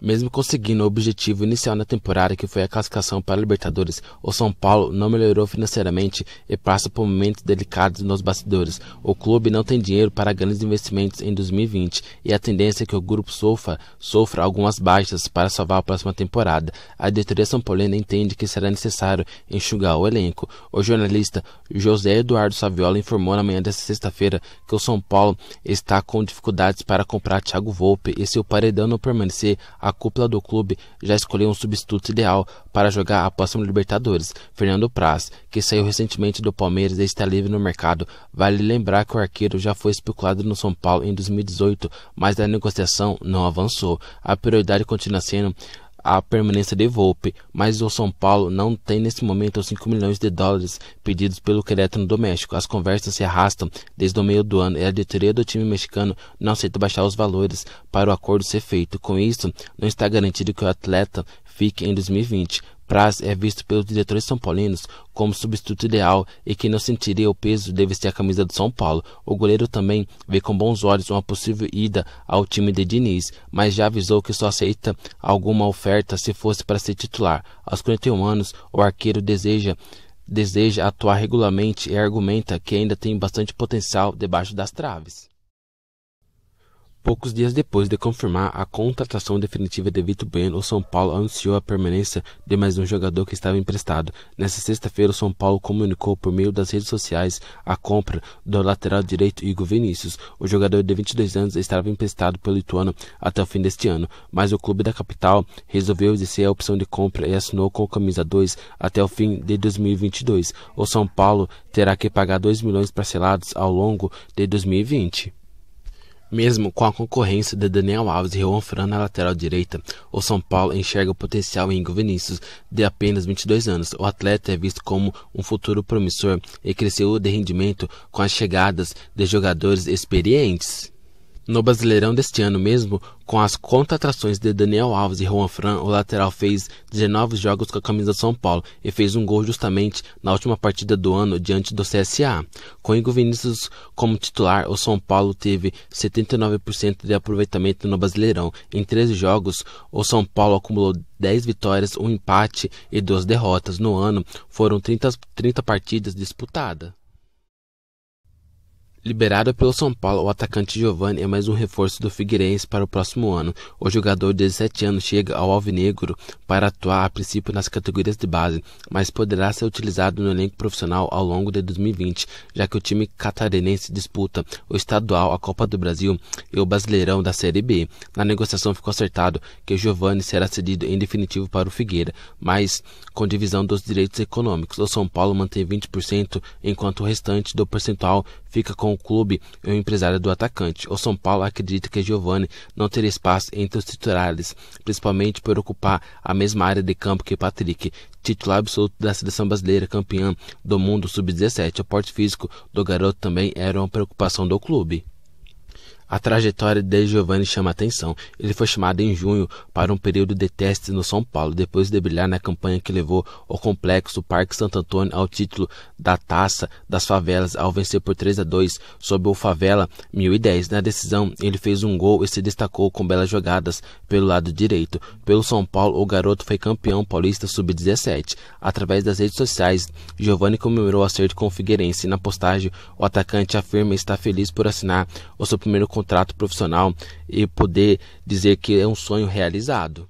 Mesmo conseguindo o objetivo inicial na temporada, que foi a classificação para a Libertadores, o São Paulo não melhorou financeiramente e passa por momentos delicados nos bastidores. O clube não tem dinheiro para grandes investimentos em 2020 e a tendência é que o grupo sofra, sofra algumas baixas para salvar a próxima temporada. A diretoria São Paulina entende que será necessário enxugar o elenco. O jornalista José Eduardo Saviola informou na manhã desta sexta-feira que o São Paulo está com dificuldades para comprar Thiago Volpe e se o paredão não permanecer, a cúpula do clube já escolheu um substituto ideal para jogar a próxima Libertadores, Fernando Praz, que saiu recentemente do Palmeiras e está livre no mercado. Vale lembrar que o arqueiro já foi especulado no São Paulo em 2018, mas a negociação não avançou. A prioridade continua sendo a permanência de Volpe, mas o São Paulo não tem nesse momento os 5 milhões de dólares pedidos pelo no doméstico. As conversas se arrastam desde o meio do ano e a diretoria do time mexicano não aceita baixar os valores para o acordo ser feito. Com isso, não está garantido que o atleta fique em 2020. Praz é visto pelos diretores são paulinos como substituto ideal e que não sentiria o peso de vestir a camisa do São Paulo. O goleiro também vê com bons olhos uma possível ida ao time de Diniz, mas já avisou que só aceita alguma oferta se fosse para ser titular. Aos 41 anos, o arqueiro deseja deseja atuar regularmente e argumenta que ainda tem bastante potencial debaixo das traves. Poucos dias depois de confirmar a contratação definitiva de Vitor Bueno, o São Paulo anunciou a permanência de mais um jogador que estava emprestado. Nessa sexta-feira, o São Paulo comunicou por meio das redes sociais a compra do lateral direito Igor Vinícius. O jogador de 22 anos estava emprestado pelo Ituano até o fim deste ano, mas o clube da capital resolveu descer a opção de compra e assinou com o camisa 2 até o fim de 2022. O São Paulo terá que pagar 2 milhões parcelados ao longo de 2020. Mesmo com a concorrência de Daniel Alves e Juan Fran na lateral direita, o São Paulo enxerga o potencial em Ingo Vinícius, de apenas 22 anos. O atleta é visto como um futuro promissor e cresceu de rendimento com as chegadas de jogadores experientes. No Brasileirão deste ano mesmo, com as contratações de Daniel Alves e Juan Fran, o lateral fez 19 jogos com a camisa São Paulo e fez um gol justamente na última partida do ano diante do CSA. Com Igor Vinícius como titular, o São Paulo teve 79% de aproveitamento no Brasileirão. Em 13 jogos, o São Paulo acumulou 10 vitórias, um empate e duas derrotas. No ano, foram 30, 30 partidas disputadas. Liberado pelo São Paulo, o atacante Giovani é mais um reforço do Figueirense para o próximo ano. O jogador de 17 anos chega ao Alvinegro para atuar a princípio nas categorias de base, mas poderá ser utilizado no elenco profissional ao longo de 2020, já que o time catarinense disputa o estadual, a Copa do Brasil e o Brasileirão da Série B. Na negociação ficou acertado que Giovani será cedido em definitivo para o Figueira, mas com divisão dos direitos econômicos. O São Paulo mantém 20%, enquanto o restante do percentual fica com o clube e o empresário do atacante. O São Paulo acredita que Giovani não teria espaço entre os titulares, principalmente por ocupar a mesma área de campo que Patrick, titular absoluto da seleção brasileira, campeã do mundo sub-17. O porte físico do garoto também era uma preocupação do clube. A trajetória de Giovanni chama atenção. Ele foi chamado em junho para um período de testes no São Paulo, depois de brilhar na campanha que levou o complexo Parque Santo Antônio ao título da Taça das Favelas ao vencer por 3 a 2 sobre o Favela 1010. Na decisão, ele fez um gol e se destacou com belas jogadas pelo lado direito. Pelo São Paulo, o garoto foi campeão paulista sub-17. Através das redes sociais, Giovanni comemorou o acerto com o Figueirense. Na postagem, o atacante afirma estar feliz por assinar o seu primeiro contrato profissional e poder dizer que é um sonho realizado.